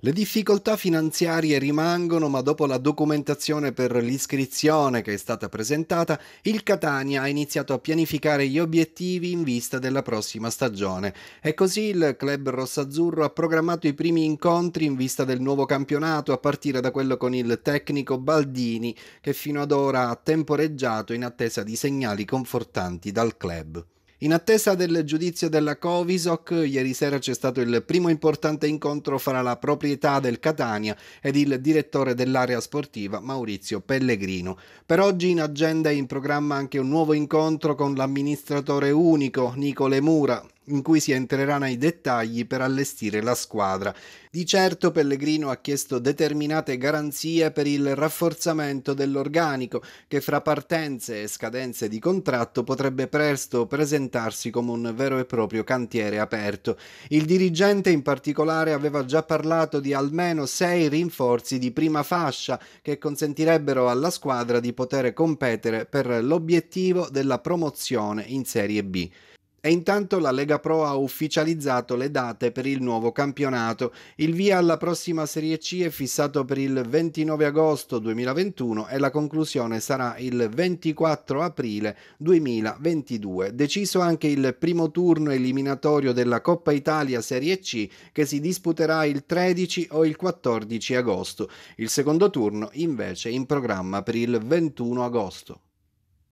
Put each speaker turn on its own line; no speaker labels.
Le difficoltà finanziarie rimangono, ma dopo la documentazione per l'iscrizione che è stata presentata, il Catania ha iniziato a pianificare gli obiettivi in vista della prossima stagione e così il club rossazzurro ha programmato i primi incontri in vista del nuovo campionato a partire da quello con il tecnico Baldini che fino ad ora ha temporeggiato in attesa di segnali confortanti dal club. In attesa del giudizio della Covisoc, ieri sera c'è stato il primo importante incontro fra la proprietà del Catania ed il direttore dell'area sportiva Maurizio Pellegrino. Per oggi in agenda e in programma anche un nuovo incontro con l'amministratore unico Nicole Mura, in cui si entrerà nei dettagli per allestire la squadra. Di certo Pellegrino ha chiesto determinate garanzie per il rafforzamento dell'organico, che fra partenze e scadenze di contratto potrebbe presto presentarsi come un vero e proprio cantiere aperto. Il dirigente in particolare aveva già parlato di almeno sei rinforzi di prima fascia che consentirebbero alla squadra di poter competere per l'obiettivo della promozione in Serie B. E intanto la Lega Pro ha ufficializzato le date per il nuovo campionato. Il via alla prossima Serie C è fissato per il 29 agosto 2021 e la conclusione sarà il 24 aprile 2022. Deciso anche il primo turno eliminatorio della Coppa Italia Serie C che si disputerà il 13 o il 14 agosto. Il secondo turno invece in programma per il 21 agosto.